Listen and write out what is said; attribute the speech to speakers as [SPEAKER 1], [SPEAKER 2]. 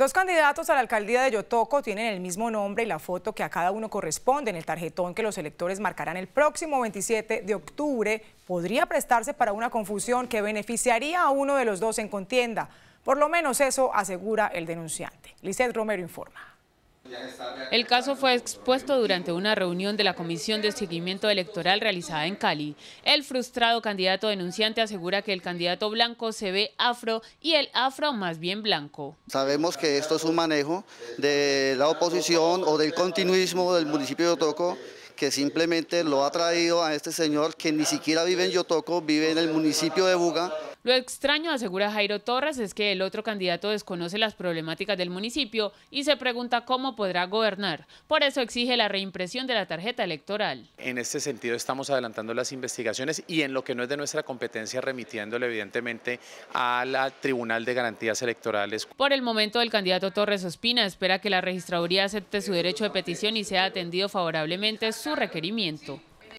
[SPEAKER 1] Dos candidatos a la alcaldía de Yotoco tienen el mismo nombre y la foto que a cada uno corresponde en el tarjetón que los electores marcarán el próximo 27 de octubre. Podría prestarse para una confusión que beneficiaría a uno de los dos en contienda. Por lo menos eso asegura el denunciante. Lizeth Romero informa. El caso fue expuesto durante una
[SPEAKER 2] reunión de la Comisión de Seguimiento Electoral realizada en Cali. El frustrado candidato denunciante asegura que el candidato blanco se ve afro y el afro más bien blanco.
[SPEAKER 3] Sabemos que esto es un manejo de la oposición o del continuismo del municipio de Yotoco, que simplemente lo ha traído a este señor que ni siquiera vive en Yotoco, vive en el municipio de Buga,
[SPEAKER 2] lo extraño, asegura Jairo Torres, es que el otro candidato desconoce las problemáticas del municipio y se pregunta cómo podrá gobernar. Por eso exige la reimpresión de la tarjeta electoral.
[SPEAKER 4] En este sentido estamos adelantando las investigaciones y en lo que no es de nuestra competencia remitiéndole evidentemente a la Tribunal de Garantías Electorales.
[SPEAKER 2] Por el momento el candidato Torres Ospina espera que la registraduría acepte su derecho de petición y sea atendido favorablemente su requerimiento.